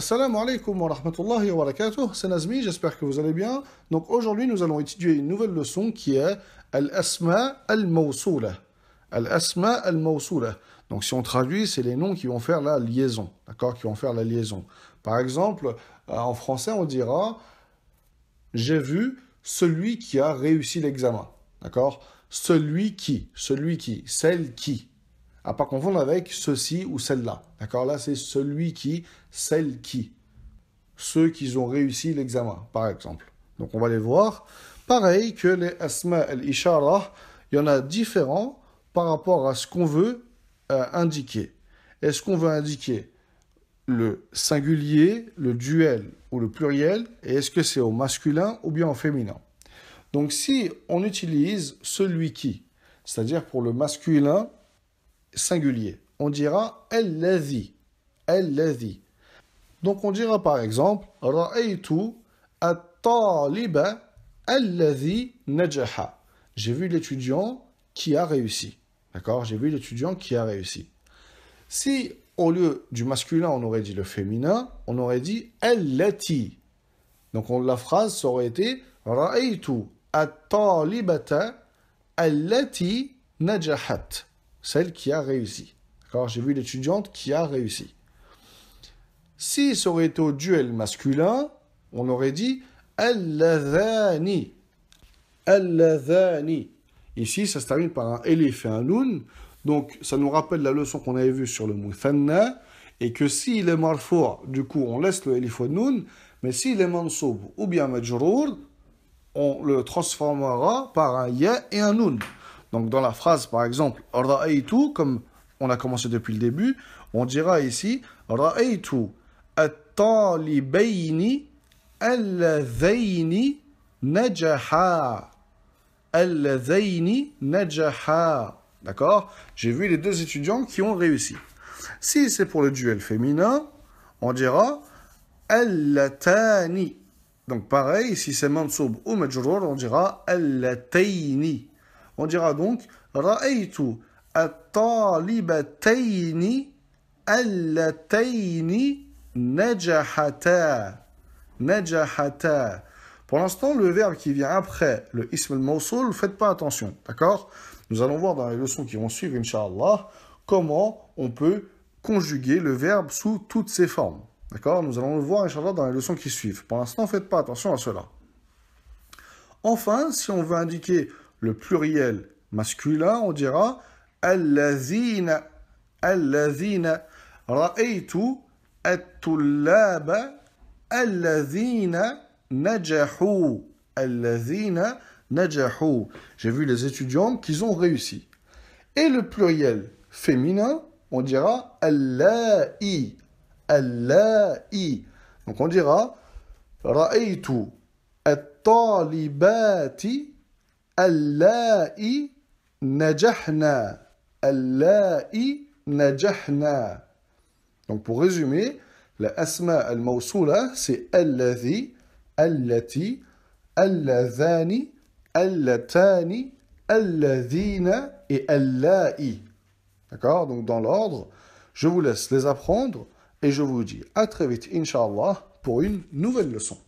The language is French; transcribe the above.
Assalamu alaikum wa rahmatullahi wa barakatuh, c'est Nazmi, j'espère que vous allez bien. Donc aujourd'hui nous allons étudier une nouvelle leçon qui est Al-Asma al mawsoula Al-Asma al mawsoula Donc si on traduit, c'est les noms qui vont faire la liaison, d'accord, qui vont faire la liaison. Par exemple, euh, en français on dira j'ai vu celui qui a réussi l'examen, d'accord Celui qui, celui qui, celle qui, à pas confondre avec ceci ou celle-là. D'accord Là, c'est celui qui, celle qui. Ceux qui ont réussi l'examen, par exemple. Donc, on va les voir. Pareil que les asma al-ishara, il y en a différents par rapport à ce qu'on veut euh, indiquer. Est-ce qu'on veut indiquer le singulier, le duel ou le pluriel Et est-ce que c'est au masculin ou bien au féminin Donc, si on utilise celui qui, c'est-à-dire pour le masculin, singulier. On dira elle dit Donc on dira par exemple at-taliba الذي najaha ». J'ai vu l'étudiant qui a réussi. D'accord J'ai vu l'étudiant qui a réussi. Si au lieu du masculin, on aurait dit le féminin, on aurait dit allati. Donc la phrase aurait été Ra'aytu at-talibata allati najahat celle qui a réussi. D'accord J'ai vu l'étudiante qui a réussi. Si ça aurait été au duel masculin, on aurait dit Al-Ladhani. al Ici, ça se termine par un elif et un noun. Donc, ça nous rappelle la leçon qu'on avait vue sur le muthanna. Et que s'il est marfour, du coup, on laisse le elif et noun. Mais s'il est mansoub ou bien majrour, on le transformera par un ya et un noun. Donc dans la phrase, par exemple, ra'aytu, comme on a commencé depuis le début, on dira ici ra'aytu at-talibayni alladhayni najaha. Alladhayni najaha. D'accord J'ai vu les deux étudiants qui ont réussi. Si c'est pour le duel féminin, on dira allatani. Donc pareil, si c'est mansoub ou Majrour », on dira allatayni. On dira donc Ra'aytu at najahata. Pour l'instant, le verbe qui vient après le ism al ne faites pas attention, d'accord Nous allons voir dans les leçons qui vont suivre, inshallah, comment on peut conjuguer le verbe sous toutes ses formes. D'accord Nous allons le voir, inshallah, dans les leçons qui suivent. Pour l'instant, faites pas attention à cela. Enfin, si on veut indiquer le pluriel masculin, on dira allazina, allazina, ra'aytu at-tullaba allazina najahou, allazina najahou. J'ai vu les étudiants qu'ils ont réussi. Et le pluriel féminin, on dira allahi, allahi. Donc on dira ra'aytu at-talibati Allahi najahna. Allahi najahna. Donc pour résumer, la asma al-mawsula, c'est alladhi, allati, allazani, allatani, alladhina et allahi. D'accord Donc dans l'ordre, je vous laisse les apprendre et je vous dis à très vite, inshallah, pour une nouvelle leçon.